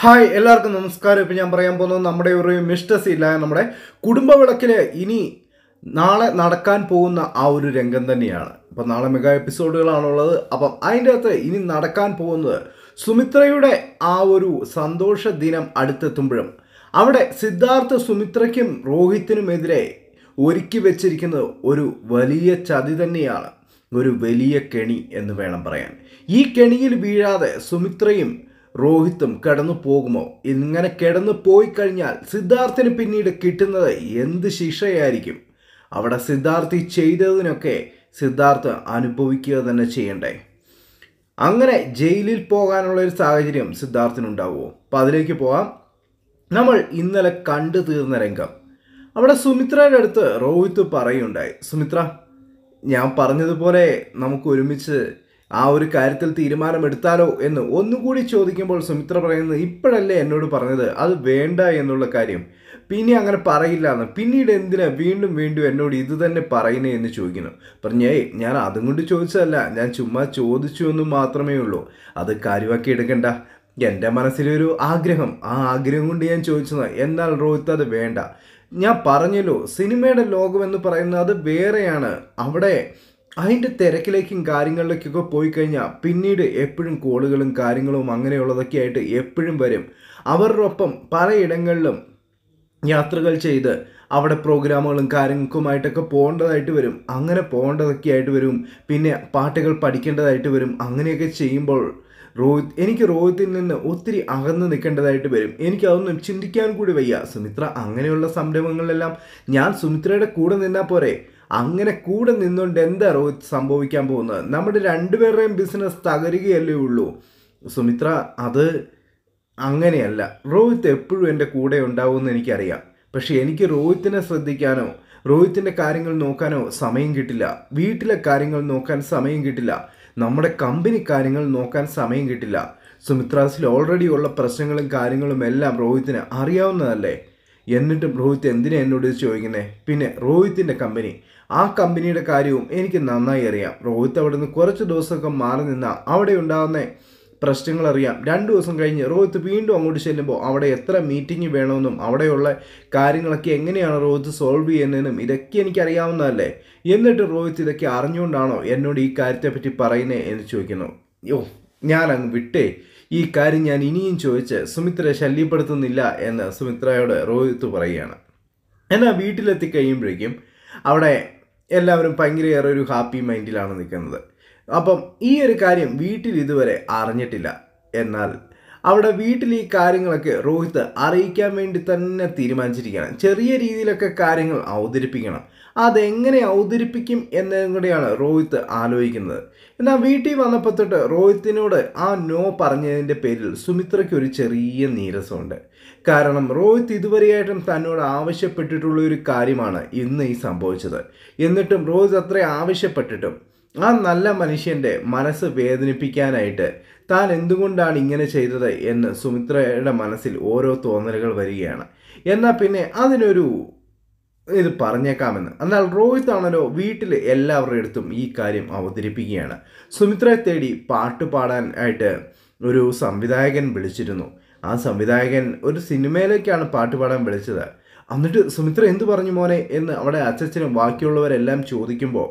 hi എല്ലാവർക്കും നമസ്കാരം ഇപ്പം ഞാൻ പറയാൻ പോകുന്നത് നമ്മുടെ ഒരു മിസ്റ്റസ് ഇല്ല നമ്മുടെ കുടുംബ ഇനി നാളെ നടക്കാൻ പോകുന്ന ആ ഒരു രംഗം തന്നെയാണ് അപ്പം നാളെ മെഗാ എപ്പിസോഡുകളാണുള്ളത് അപ്പം അതിൻ്റെ അകത്ത് ഇനി നടക്കാൻ പോകുന്നത് സുമിത്രയുടെ ആ ഒരു സന്തോഷ ദിനം അടുത്തെത്തുമ്പോഴും അവിടെ സിദ്ധാർത്ഥ സുമിത്രയ്ക്കും രോഹിത്തിനുമെതിരെ ഒരുക്കി വെച്ചിരിക്കുന്നത് ഒരു വലിയ ചതി തന്നെയാണ് ഒരു വലിയ കെണി എന്ന് വേണം പറയാൻ ഈ കെണിയിൽ വീഴാതെ സുമിത്രയും രോഹിത്തും കടന്നു പോകുമോ ഇങ്ങനെ കിടന്നു പോയി കഴിഞ്ഞാൽ സിദ്ധാർത്ഥിന് പിന്നീട് കിട്ടുന്നത് എന്ത് ശിക്ഷയായിരിക്കും അവിടെ സിദ്ധാർത്ഥി ചെയ്തതിനൊക്കെ സിദ്ധാർത്ഥ് അനുഭവിക്കുക തന്നെ ചെയ്യണ്ടേ അങ്ങനെ ജയിലിൽ പോകാനുള്ള ഒരു സാഹചര്യം സിദ്ധാർത്ഥിനുണ്ടാവുമോ അപ്പം അതിലേക്ക് പോകാം നമ്മൾ ഇന്നലെ കണ്ടു തീർന്ന രംഗം അവിടെ സുമിത്രയുടെ അടുത്ത് രോഹിത് പറയുണ്ടായി സുമിത്ര ഞാൻ പറഞ്ഞതുപോലെ നമുക്ക് ഒരുമിച്ച് ആ ഒരു കാര്യത്തിൽ തീരുമാനമെടുത്താലോ എന്ന് ഒന്നുകൂടി ചോദിക്കുമ്പോൾ സുമിത്ര പറയുന്നത് ഇപ്പോഴല്ലേ എന്നോട് പറഞ്ഞത് അത് വേണ്ട എന്നുള്ള കാര്യം പിന്നെ അങ്ങനെ പറയില്ല എന്ന് പിന്നീട് എന്തിനാ വീണ്ടും വീണ്ടും എന്നോട് ഇത് തന്നെ പറയുന്നേ എന്ന് ചോദിക്കുന്നു പറഞ്ഞേ ഞാൻ അതും കൊണ്ട് ചോദിച്ചതല്ല ഞാൻ ചുമ്മാ ചോദിച്ചു എന്ന് മാത്രമേ ഉള്ളൂ അത് കാര്യമാക്കി എടുക്കണ്ട എൻ്റെ മനസ്സിലൊരു ആഗ്രഹം ആ ആഗ്രഹം കൊണ്ട് ഞാൻ ചോദിച്ചതാണ് എന്നാൽ റോഹിത്ത് അത് വേണ്ട ഞാൻ പറഞ്ഞല്ലോ സിനിമയുടെ ലോകം എന്ന് പറയുന്നത് അത് വേറെയാണ് അവിടെ അതിൻ്റെ തിരക്കിലേക്കും കാര്യങ്ങളിലേക്കൊക്കെ പോയി കഴിഞ്ഞാൽ പിന്നീട് എപ്പോഴും കോളുകളും കാര്യങ്ങളും അങ്ങനെയുള്ളതൊക്കെ ആയിട്ട് എപ്പോഴും വരും അവരുടെ ഒപ്പം പലയിടങ്ങളിലും യാത്രകൾ ചെയ്ത് അവിടെ പ്രോഗ്രാമുകളും കാര്യങ്ങൾക്കുമായിട്ടൊക്കെ പോകേണ്ടതായിട്ട് വരും അങ്ങനെ പോകേണ്ടതൊക്കെ ആയിട്ട് വരും പിന്നെ പാട്ടുകൾ പഠിക്കേണ്ടതായിട്ട് വരും അങ്ങനെയൊക്കെ ചെയ്യുമ്പോൾ രോഹിത് എനിക്ക് രോഹിത്തിൽ നിന്ന് ഒത്തിരി അകന്ന് നിൽക്കേണ്ടതായിട്ട് വരും എനിക്ക് അതൊന്നും ചിന്തിക്കാൻ കൂടി വയ്യ സുമിത്ര അങ്ങനെയുള്ള സംരംഭങ്ങളിലെല്ലാം ഞാൻ സുമിത്രയുടെ കൂടെ നിന്നാൽ പോരെ അങ്ങനെ കൂടെ നിന്നുകൊണ്ട് എന്താ സംഭവിക്കാൻ പോകുന്നത് നമ്മുടെ രണ്ടുപേരുടെയും ബിസിനസ് തകരുകയല്ലേ ഉള്ളൂ സുമിത്ര അത് അങ്ങനെയല്ല രോഹിത് എപ്പോഴും എൻ്റെ കൂടെ ഉണ്ടാവുമെന്ന് എനിക്കറിയാം പക്ഷേ എനിക്ക് രോഹിത്തിനെ ശ്രദ്ധിക്കാനോ രോഹിത്തിൻ്റെ കാര്യങ്ങൾ നോക്കാനോ സമയം കിട്ടില്ല വീട്ടിലെ കാര്യങ്ങൾ നോക്കാൻ സമയം കിട്ടില്ല നമ്മുടെ കമ്പനി കാര്യങ്ങൾ നോക്കാൻ സമയം കിട്ടില്ല സുമിത്രാസിൽ ഓൾറെഡി ഉള്ള പ്രശ്നങ്ങളും കാര്യങ്ങളും എല്ലാം രോഹിത്തിന് അറിയാവുന്നതല്ലേ എന്നിട്ടും രോഹിത് എന്തിനാ എന്നോട് ചോദിക്കുന്നത് പിന്നെ രോഹിത്തിൻ്റെ കമ്പനി ആ കമ്പനിയുടെ കാര്യവും എനിക്ക് നന്നായി അറിയാം രോഹിത് അവിടെ നിന്ന് കുറച്ച് ദിവസമൊക്കെ മാറി നിന്ന അവിടെ ഉണ്ടാകുന്ന പ്രശ്നങ്ങൾ അറിയാം രണ്ട് ദിവസം കഴിഞ്ഞ് രോഹിത് വീണ്ടും അങ്ങോട്ട് ചെല്ലുമ്പോൾ അവിടെ എത്ര മീറ്റിംഗ് വേണമെന്നും അവിടെയുള്ള കാര്യങ്ങളൊക്കെ എങ്ങനെയാണ് രോഹിത് സോൾവ് ചെയ്യുന്നതെന്നും ഇതൊക്കെ എനിക്കറിയാവുന്നതല്ലേ എന്നിട്ട് രോഹിത് ഇതൊക്കെ അറിഞ്ഞുകൊണ്ടാണോ എന്നോട് ഈ കാര്യത്തെപ്പറ്റി പറയുന്നേ എന്ന് ചോദിക്കുന്നു യോ ഞാൻ അങ്ങ് വിട്ടേ ഈ കാര്യം ഞാൻ ഇനിയും ചോദിച്ച് സുമിത്രയെ ശല്യപ്പെടുത്തുന്നില്ല എന്ന് സുമിത്രയോട് രോഹിത് പറയുകയാണ് എന്നാൽ വീട്ടിലെത്തി കഴിയുമ്പോഴേക്കും അവിടെ എല്ലാവരും ഭയങ്കരയേറെ ഒരു ഹാപ്പി മൈൻഡിലാണ് നിൽക്കുന്നത് അപ്പം ഈ ഒരു കാര്യം വീട്ടിൽ ഇതുവരെ അറിഞ്ഞിട്ടില്ല എന്നാൽ അവിടെ വീട്ടിൽ ഈ കാര്യങ്ങളൊക്കെ രോഹിത് അറിയിക്കാൻ വേണ്ടി തന്നെ തീരുമാനിച്ചിരിക്കുകയാണ് ചെറിയ രീതിയിലൊക്കെ കാര്യങ്ങൾ അവതരിപ്പിക്കണം അതെങ്ങനെ അവതരിപ്പിക്കും എന്നതും കൂടെയാണ് രോഹിത് ആലോചിക്കുന്നത് എന്നാൽ വീട്ടിൽ വന്നപ്പോൾ തൊട്ട് രോഹിത്തിനോട് ആ നോ പറഞ്ഞതിൻ്റെ പേരിൽ സുമിത്രയ്ക്ക് ഒരു ചെറിയ നീരസമുണ്ട് കാരണം രോഹിത് ഇതുവരെയായിട്ടും തന്നോട് ആവശ്യപ്പെട്ടിട്ടുള്ള ഒരു കാര്യമാണ് ഇന്ന് ഈ സംഭവിച്ചത് എന്നിട്ടും രോഹിത് അത്ര ആവശ്യപ്പെട്ടിട്ടും ആ നല്ല മനുഷ്യൻ്റെ മനസ്സ് വേദനിപ്പിക്കാനായിട്ട് താൻ എന്തുകൊണ്ടാണ് ഇങ്ങനെ ചെയ്തത് എന്ന് സുമിത്രയുടെ മനസ്സിൽ ഓരോ തോന്നലുകൾ വരികയാണ് എന്നാൽ പിന്നെ അതിനൊരു ഇത് പറഞ്ഞേക്കാമെന്ന് എന്നാൽ റോഹിത് ആണല്ലോ വീട്ടിൽ എല്ലാവരുടെ അടുത്തും ഈ കാര്യം അവതരിപ്പിക്കുകയാണ് സുമിത്രയെ തേടി പാട്ട് പാടാൻ ആയിട്ട് ഒരു സംവിധായകൻ വിളിച്ചിരുന്നു ആ സംവിധായകൻ ഒരു സിനിമയിലേക്കാണ് പാട്ട് പാടാൻ വിളിച്ചത് എന്നിട്ട് സുമിത്ര എന്തു പറഞ്ഞു മോനെ എന്ന് അവിടെ അച്ഛച്ചനും ബാക്കിയുള്ളവരെല്ലാം ചോദിക്കുമ്പോൾ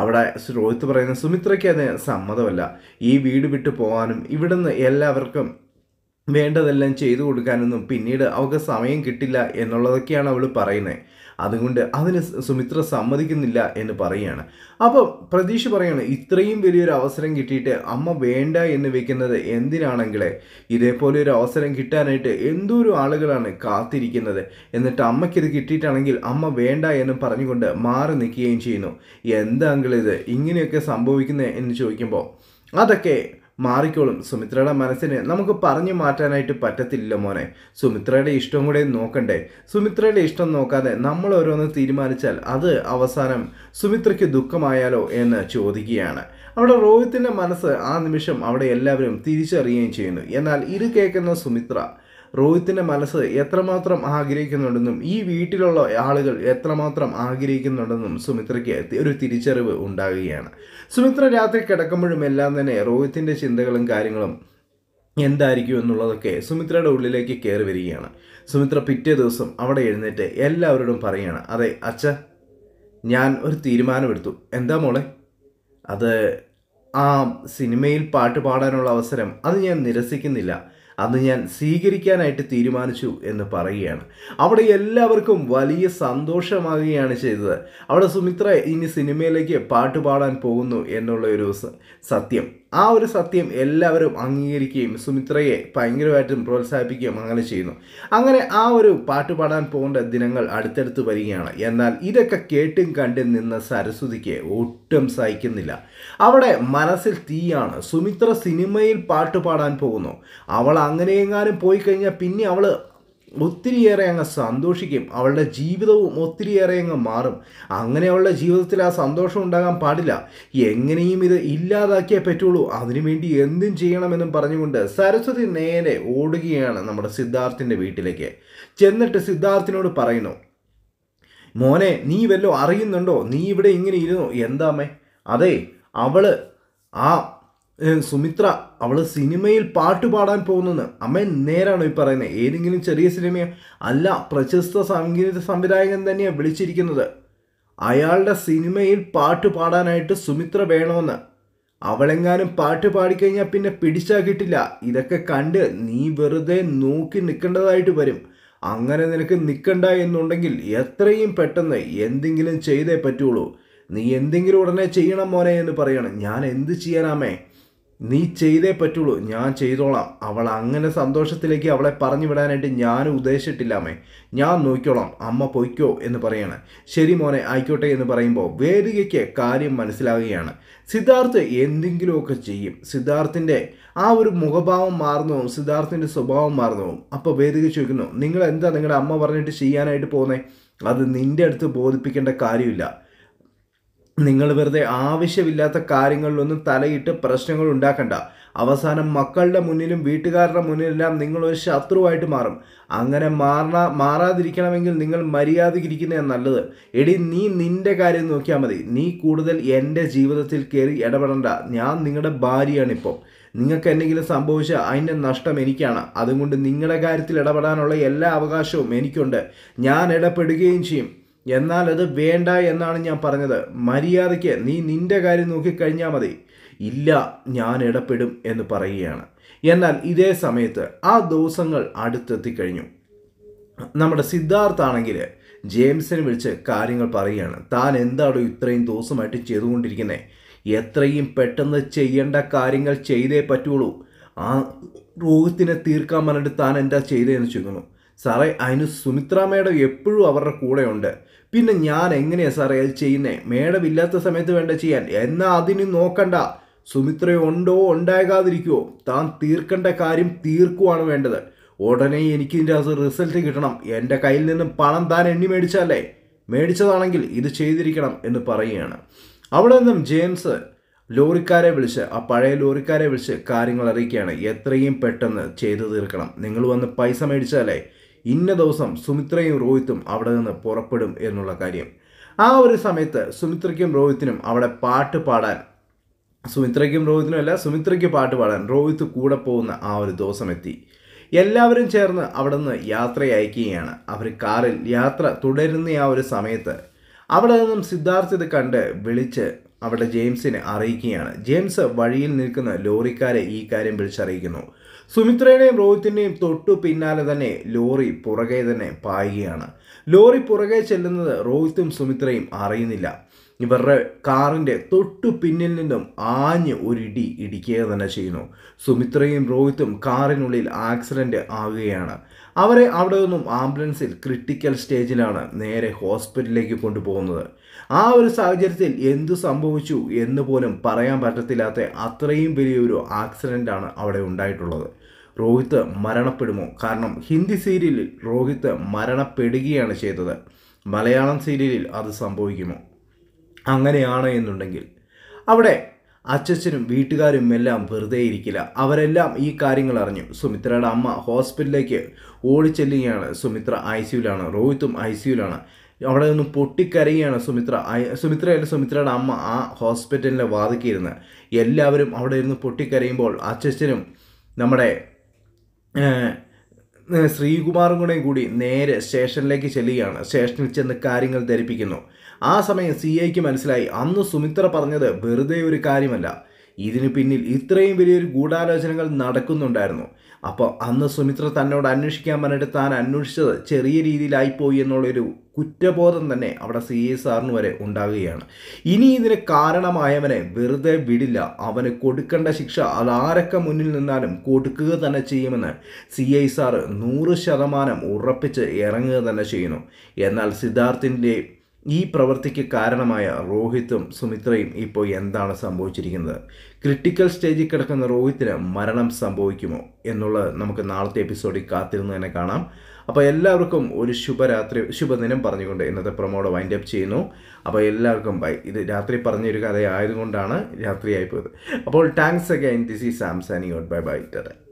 അവിടെ രോഹിത് പറയുന്ന സുമിത്രയ്ക്ക് അത് സമ്മതമല്ല ഈ വീട് വിട്ടു പോകാനും ഇവിടുന്ന് എല്ലാവർക്കും വേണ്ടതെല്ലാം ചെയ്തു കൊടുക്കാനൊന്നും പിന്നീട് അവൾക്ക് സമയം കിട്ടില്ല എന്നുള്ളതൊക്കെയാണ് അവൾ പറയുന്നത് അതുകൊണ്ട് അതിന് സുമിത്ര സമ്മതിക്കുന്നില്ല എന്ന് പറയുകയാണ് അപ്പോൾ പ്രതീക്ഷ പറയാണ് ഇത്രയും വലിയൊരു അവസരം കിട്ടിയിട്ട് അമ്മ വേണ്ട എന്ന് വെക്കുന്നത് എന്തിനാണെങ്കിലേ ഇതേപോലെ ഒരു അവസരം കിട്ടാനായിട്ട് എന്തോരം ആളുകളാണ് കാത്തിരിക്കുന്നത് എന്നിട്ട് അമ്മയ്ക്കിത് കിട്ടിയിട്ടാണെങ്കിൽ അമ്മ വേണ്ട എന്ന് പറഞ്ഞുകൊണ്ട് മാറി നിൽക്കുകയും ചെയ്യുന്നു ഇത് ഇങ്ങനെയൊക്കെ സംഭവിക്കുന്നത് എന്ന് ചോദിക്കുമ്പോൾ അതൊക്കെ മാറിക്കോളും സുമിത്രയുടെ മനസ്സിനെ നമുക്ക് പറഞ്ഞു മാറ്റാനായിട്ട് പറ്റത്തില്ല മോനെ സുമിത്രയുടെ ഇഷ്ടം കൂടെ നോക്കണ്ടേ സുമിത്രയുടെ ഇഷ്ടം നോക്കാതെ നമ്മൾ ഓരോന്ന് തീരുമാനിച്ചാൽ അത് അവസാനം സുമിത്രയ്ക്ക് ദുഃഖമായാലോ എന്ന് ചോദിക്കുകയാണ് അവിടെ രോഹിത്തിൻ്റെ മനസ്സ് ആ നിമിഷം അവിടെ എല്ലാവരും തിരിച്ചറിയുകയും ചെയ്യുന്നു എന്നാൽ ഇത് കേൾക്കുന്ന സുമിത്ര രോഹിത്തിൻ്റെ മനസ്സ് എത്രമാത്രം ആഗ്രഹിക്കുന്നുണ്ടെന്നും ഈ വീട്ടിലുള്ള ആളുകൾ എത്രമാത്രം ആഗ്രഹിക്കുന്നുണ്ടെന്നും സുമിത്രയ്ക്ക് ഒരു തിരിച്ചറിവ് ഉണ്ടാകുകയാണ് സുമിത്ര രാത്രി കിടക്കുമ്പോഴും എല്ലാം തന്നെ രോഹിത്തിൻ്റെ ചിന്തകളും കാര്യങ്ങളും എന്തായിരിക്കും എന്നുള്ളതൊക്കെ സുമിത്രയുടെ ഉള്ളിലേക്ക് കയറി വരികയാണ് സുമിത്ര പിറ്റേ ദിവസം അവിടെ എഴുന്നേറ്റ് എല്ലാവരോടും പറയുകയാണ് അതെ അച്ഛ ഞാൻ ഒരു തീരുമാനമെടുത്തു എന്താ മോളെ അത് ആ സിനിമയിൽ പാട്ട് പാടാനുള്ള അവസരം അത് ഞാൻ നിരസിക്കുന്നില്ല അന്ന് ഞാൻ സ്വീകരിക്കാനായിട്ട് തീരുമാനിച്ചു എന്ന് പറയുകയാണ് അവിടെ എല്ലാവർക്കും വലിയ സന്തോഷമാകുകയാണ് ചെയ്തത് അവിടെ സുമിത്ര ഇനി സിനിമയിലേക്ക് പാട്ട് പാടാൻ പോകുന്നു എന്നുള്ള ഒരു സത്യം ആ ഒരു സത്യം എല്ലാവരും അംഗീകരിക്കുകയും സുമിത്രയെ ഭയങ്കരമായിട്ടും പ്രോത്സാഹിപ്പിക്കുകയും അങ്ങനെ ചെയ്യുന്നു അങ്ങനെ ആ ഒരു പാട്ട് പാടാൻ പോകേണ്ട ദിനങ്ങൾ അടുത്തടുത്ത് വരികയാണ് എന്നാൽ ഇതൊക്കെ കേട്ടും കണ്ടും നിന്ന സരസ്വതിക്ക് ഒട്ടും സഹിക്കുന്നില്ല അവിടെ മനസ്സിൽ തീയാണ് സുമിത്ര സിനിമയിൽ പാട്ട് പാടാൻ പോകുന്നു അവൾ അങ്ങനെയെങ്ങാനും പോയി കഴിഞ്ഞാൽ പിന്നെ അവൾ ഒത്തിരിയേറെ അങ്ങ് സന്തോഷിക്കും അവളുടെ ജീവിതവും ഒത്തിരിയേറെ അങ്ങ് മാറും അങ്ങനെ അവളുടെ ജീവിതത്തിൽ ആ സന്തോഷം ഉണ്ടാകാൻ പാടില്ല എങ്ങനെയും ഇത് ഇല്ലാതാക്കിയേ പറ്റുള്ളൂ അതിനുവേണ്ടി എന്തും ചെയ്യണമെന്നും പറഞ്ഞുകൊണ്ട് സരസ്വതി നേരെ ഓടുകയാണ് നമ്മുടെ സിദ്ധാർത്ഥിൻ്റെ വീട്ടിലേക്ക് ചെന്നിട്ട് സിദ്ധാർത്ഥിനോട് പറയുന്നു മോനെ നീ വല്ലോ അറിയുന്നുണ്ടോ നീ ഇവിടെ ഇങ്ങനെ ഇരുന്നു എന്താമേ അതെ അവള് ആ സുമിത്ര അവൾ സിനിമയിൽ പാട്ട് പാടാൻ പോകുന്നെന്ന് അമ്മ നേരാണോ ഈ പറയുന്നത് ഏതെങ്കിലും ചെറിയ സിനിമയോ അല്ല പ്രശസ്ത സംഗീത സംവിധായകൻ തന്നെയാണ് വിളിച്ചിരിക്കുന്നത് അയാളുടെ സിനിമയിൽ പാട്ട് പാടാനായിട്ട് സുമിത്ര വേണമെന്ന് അവളെങ്ങാനും പാട്ട് പാടിക്കഴിഞ്ഞാൽ പിന്നെ പിടിച്ചാൽ കിട്ടില്ല ഇതൊക്കെ കണ്ട് നീ വെറുതെ നോക്കി നിൽക്കേണ്ടതായിട്ട് വരും അങ്ങനെ നിനക്ക് നിൽക്കണ്ട എന്നുണ്ടെങ്കിൽ എത്രയും പെട്ടെന്ന് എന്തെങ്കിലും ചെയ്തേ പറ്റുള്ളൂ നീ എന്തെങ്കിലും ഉടനെ ചെയ്യണം മോനെ എന്ന് പറയണം ഞാൻ എന്ത് ചെയ്യാനാമേ നീ ചെയ്തേ പറ്റുള്ളൂ ഞാൻ ചെയ്തോളാം അവൾ അങ്ങനെ സന്തോഷത്തിലേക്ക് അവളെ പറഞ്ഞു വിടാനായിട്ട് ഞാൻ ഉദ്ദേശിച്ചിട്ടില്ലാമേ ഞാൻ നോക്കിക്കോളാം അമ്മ പൊയ്ക്കോ എന്ന് പറയാണ് ശരി മോനെ ആയിക്കോട്ടെ എന്ന് പറയുമ്പോൾ വേദികയ്ക്ക് കാര്യം മനസ്സിലാകുകയാണ് സിദ്ധാർത്ഥ് എന്തെങ്കിലുമൊക്കെ ചെയ്യും സിദ്ധാർത്ഥിൻ്റെ ആ ഒരു മുഖഭാവം മാറുന്നതും സിദ്ധാർത്ഥിൻ്റെ സ്വഭാവം മാറുന്നതും അപ്പോൾ വേദിക ചോദിക്കുന്നു നിങ്ങൾ എന്താ നിങ്ങളുടെ അമ്മ പറഞ്ഞിട്ട് ചെയ്യാനായിട്ട് പോകുന്നത് അത് നിൻ്റെ അടുത്ത് ബോധിപ്പിക്കേണ്ട കാര്യമില്ല നിങ്ങൾ വെറുതെ ആവശ്യമില്ലാത്ത കാര്യങ്ങളിലൊന്നും തലയിട്ട് പ്രശ്നങ്ങൾ ഉണ്ടാക്കണ്ട അവസാനം മക്കളുടെ മുന്നിലും വീട്ടുകാരുടെ മുന്നിലെല്ലാം ഒരു ശത്രുവായിട്ട് മാറും അങ്ങനെ മാറണ മാറാതിരിക്കണമെങ്കിൽ നിങ്ങൾ മര്യാദയ്ക്ക് നല്ലത് എടി നീ നിന്റെ കാര്യം നോക്കിയാൽ മതി നീ കൂടുതൽ എൻ്റെ ജീവിതത്തിൽ കയറി ഇടപെടണ്ട ഞാൻ നിങ്ങളുടെ ഇപ്പം നിങ്ങൾക്ക് എന്തെങ്കിലും സംഭവിച്ചാൽ അതിൻ്റെ നഷ്ടം എനിക്കാണ് അതുകൊണ്ട് നിങ്ങളുടെ കാര്യത്തിൽ ഇടപെടാനുള്ള എല്ലാ അവകാശവും എനിക്കുണ്ട് ഞാൻ ഇടപെടുകയും ചെയ്യും എന്നാൽ അത് വേണ്ട എന്നാണ് ഞാൻ പറഞ്ഞത് മര്യാദയ്ക്ക് നീ നിന്റെ കാര്യം നോക്കിക്കഴിഞ്ഞാൽ മതി ഇല്ല ഞാൻ ഇടപെടും എന്ന് പറയുകയാണ് എന്നാൽ ഇതേ സമയത്ത് ആ ദിവസങ്ങൾ അടുത്തെത്തിക്കഴിഞ്ഞു നമ്മുടെ സിദ്ധാർത്ഥാണെങ്കിൽ ജെയിംസിനെ വിളിച്ച് കാര്യങ്ങൾ പറയുകയാണ് താൻ എന്താണോ ഇത്രയും ദിവസമായിട്ട് ചെയ്തുകൊണ്ടിരിക്കുന്നത് എത്രയും പെട്ടെന്ന് ചെയ്യേണ്ട കാര്യങ്ങൾ ചെയ്തേ പറ്റുള്ളൂ ആ രോഗത്തിനെ തീർക്കാൻ പറഞ്ഞിട്ട് താൻ എന്താ ചെയ്തതെന്ന് ചോദിക്കുന്നു സാറേ അതിന് സുമിത്ര മേഡം എപ്പോഴും അവരുടെ കൂടെയുണ്ട് പിന്നെ ഞാൻ എങ്ങനെയാണ് സാറേ അത് ചെയ്യുന്നത് മേഡം ഇല്ലാത്ത സമയത്ത് വേണ്ട ചെയ്യാൻ എന്നാൽ അതിന് നോക്കണ്ട സുമിത്ര ഉണ്ടോ ഉണ്ടാകാതിരിക്കുമോ താൻ തീർക്കേണ്ട കാര്യം തീർക്കുവാണ് വേണ്ടത് ഉടനെ എനിക്ക് ഇതിൻ്റെ അത് റിസൾട്ട് കിട്ടണം എൻ്റെ കയ്യിൽ നിന്നും പണം താൻ എണ്ണി മേടിച്ചല്ലേ മേടിച്ചതാണെങ്കിൽ ഇത് ചെയ്തിരിക്കണം എന്ന് പറയുകയാണ് അവിടെ നിന്നും ജെയിംസ് ലോറിക്കാരെ വിളിച്ച് ആ പഴയ ലോറിക്കാരെ വിളിച്ച് കാര്യങ്ങൾ അറിയിക്കുകയാണ് എത്രയും പെട്ടെന്ന് ചെയ്തു തീർക്കണം നിങ്ങൾ വന്ന് പൈസ മേടിച്ചാലേ ഇന്ന ദിവസം സുമിത്രയും രോഹിത്തും അവിടെ നിന്ന് പുറപ്പെടും എന്നുള്ള കാര്യം ആ ഒരു സമയത്ത് സുമിത്രയ്ക്കും രോഹിത്തിനും അവിടെ പാട്ട് പാടാൻ സുമിത്രയ്ക്കും രോഹിത്തിനും അല്ല സുമിത്രയ്ക്ക് പാട്ട് പാടാൻ രോഹിത്ത് കൂടെ പോകുന്ന ആ ഒരു ദിവസം എത്തി എല്ലാവരും ചേർന്ന് അവിടെ നിന്ന് അയക്കുകയാണ് അവർ കാറിൽ യാത്ര തുടരുന്ന ആ ഒരു സമയത്ത് അവിടെ നിന്നും സിദ്ധാർത്ഥ ഇത് കണ്ട് വിളിച്ച് അവിടെ ജെയിംസിനെ അറിയിക്കുകയാണ് ജെയിംസ് വഴിയിൽ നിൽക്കുന്ന ലോറിക്കാരെ ഈ കാര്യം വിളിച്ചറിയിക്കുന്നു സുമിത്രയുടെയും രോഹിത്തിൻ്റെയും തൊട്ടു പിന്നാലെ തന്നെ ലോറി പുറകെ തന്നെ പായുകയാണ് ലോറി പുറകെ ചെല്ലുന്നത് രോഹിത്തും സുമിത്രയും അറിയുന്നില്ല ഇവരുടെ കാറിൻ്റെ തൊട്ടു പിന്നിൽ നിന്നും ആഞ്ഞ് ഒരിടി ഇടിക്കുക തന്നെ ചെയ്യുന്നു സുമിത്രയും രോഹിത്തും കാറിനുള്ളിൽ ആക്സിഡൻ്റ് ആകുകയാണ് അവരെ അവിടെ നിന്നും ആംബുലൻസിൽ ക്രിട്ടിക്കൽ സ്റ്റേജിലാണ് നേരെ ഹോസ്പിറ്റലിലേക്ക് കൊണ്ടുപോകുന്നത് ആ ഒരു സാഹചര്യത്തിൽ എന്തു സംഭവിച്ചു എന്ന് പോലും പറയാൻ പറ്റത്തില്ലാത്ത അത്രയും വലിയൊരു ആക്സിഡൻ്റാണ് അവിടെ ഉണ്ടായിട്ടുള്ളത് രോഹിത്ത് മരണപ്പെടുമോ കാരണം ഹിന്ദി സീരിയലിൽ രോഹിത്ത് മരണപ്പെടുകയാണ് ചെയ്തത് മലയാളം സീരിയലിൽ അത് സംഭവിക്കുമോ അങ്ങനെയാണ് എന്നുണ്ടെങ്കിൽ അവിടെ അച്ഛനും വീട്ടുകാരും എല്ലാം വെറുതെ ഇരിക്കില്ല അവരെല്ലാം ഈ കാര്യങ്ങൾ അറിഞ്ഞു സുമിത്രയുടെ അമ്മ ഹോസ്പിറ്റലിലേക്ക് ഓടിച്ചെല്ലുകയാണ് സുമിത്ര ഐ സിയുലാണ് രോഹിത്തും ഐ സിയുലാണ് അവിടെ നിന്ന് പൊട്ടിക്കരയുകയാണ് സുമിത്ര സുമിത്രയല്ല സുമിത്രയുടെ അമ്മ ആ ഹോസ്പിറ്റലിനെ വാതിക്കിരുന്ന് എല്ലാവരും അവിടെ ഇരുന്ന് പൊട്ടിക്കരയുമ്പോൾ അച്ഛനും നമ്മുടെ ശ്രീകുമാറും കൂടെയും കൂടി നേരെ സ്റ്റേഷനിലേക്ക് ചെല്ലുകയാണ് സ്റ്റേഷനിൽ ചെന്ന് കാര്യങ്ങൾ ധരിപ്പിക്കുന്നു ആ സമയം സി ഐക്ക് മനസ്സിലായി അന്ന് സുമിത്ര പറഞ്ഞത് വെറുതെ ഒരു കാര്യമല്ല ഇതിനു പിന്നിൽ ഇത്രയും വലിയൊരു ഗൂഢാലോചനകൾ നടക്കുന്നുണ്ടായിരുന്നു അപ്പോൾ അന്ന് സുമിത്ര തന്നോട് അന്വേഷിക്കാൻ പറഞ്ഞിട്ട് താൻ അന്വേഷിച്ചത് ചെറിയ രീതിയിലായിപ്പോയി എന്നുള്ളൊരു കുറ്റബോധം തന്നെ അവിടെ സി എസ് ആറിന് വരെ ഉണ്ടാകുകയാണ് ഇനി ഇതിന് കാരണമായവനെ വെറുതെ വിടില്ല അവന് കൊടുക്കേണ്ട ശിക്ഷ അതാരൊക്കെ മുന്നിൽ നിന്നാലും കൊടുക്കുക തന്നെ ചെയ്യുമെന്ന് സി ഐ സാറ് നൂറ് ശതമാനം ഉറപ്പിച്ച് ഇറങ്ങുക തന്നെ ചെയ്യുന്നു എന്നാൽ സിദ്ധാർത്ഥിൻ്റെ ഈ പ്രവൃത്തിക്ക് കാരണമായ രോഹിത്തും സുമിത്രയും ഇപ്പോൾ എന്താണ് സംഭവിച്ചിരിക്കുന്നത് ക്രിട്ടിക്കൽ സ്റ്റേജിൽ കിടക്കുന്ന രോഹിത്തിന് മരണം സംഭവിക്കുമോ എന്നുള്ളത് നമുക്ക് നാളത്തെ എപ്പിസോഡിൽ കാത്തിരുന്ന് തന്നെ കാണാം അപ്പോൾ എല്ലാവർക്കും ഒരു ശുഭരാത്രി ശുഭദിനം പറഞ്ഞുകൊണ്ട് ഇന്നത്തെ പ്രൊമോഡ് വൈൻഡ് അപ്പ് ചെയ്യുന്നു അപ്പോൾ എല്ലാവർക്കും ബൈ ഇത് രാത്രി പറഞ്ഞൊരു കഥയായതുകൊണ്ടാണ് രാത്രിയായി പോയത് അപ്പോൾ താങ്ക്സ് അഗൈൻ ദിസ് ഈസ് സാംസാനി ഗോഡ് ബൈ ബൈ ടെ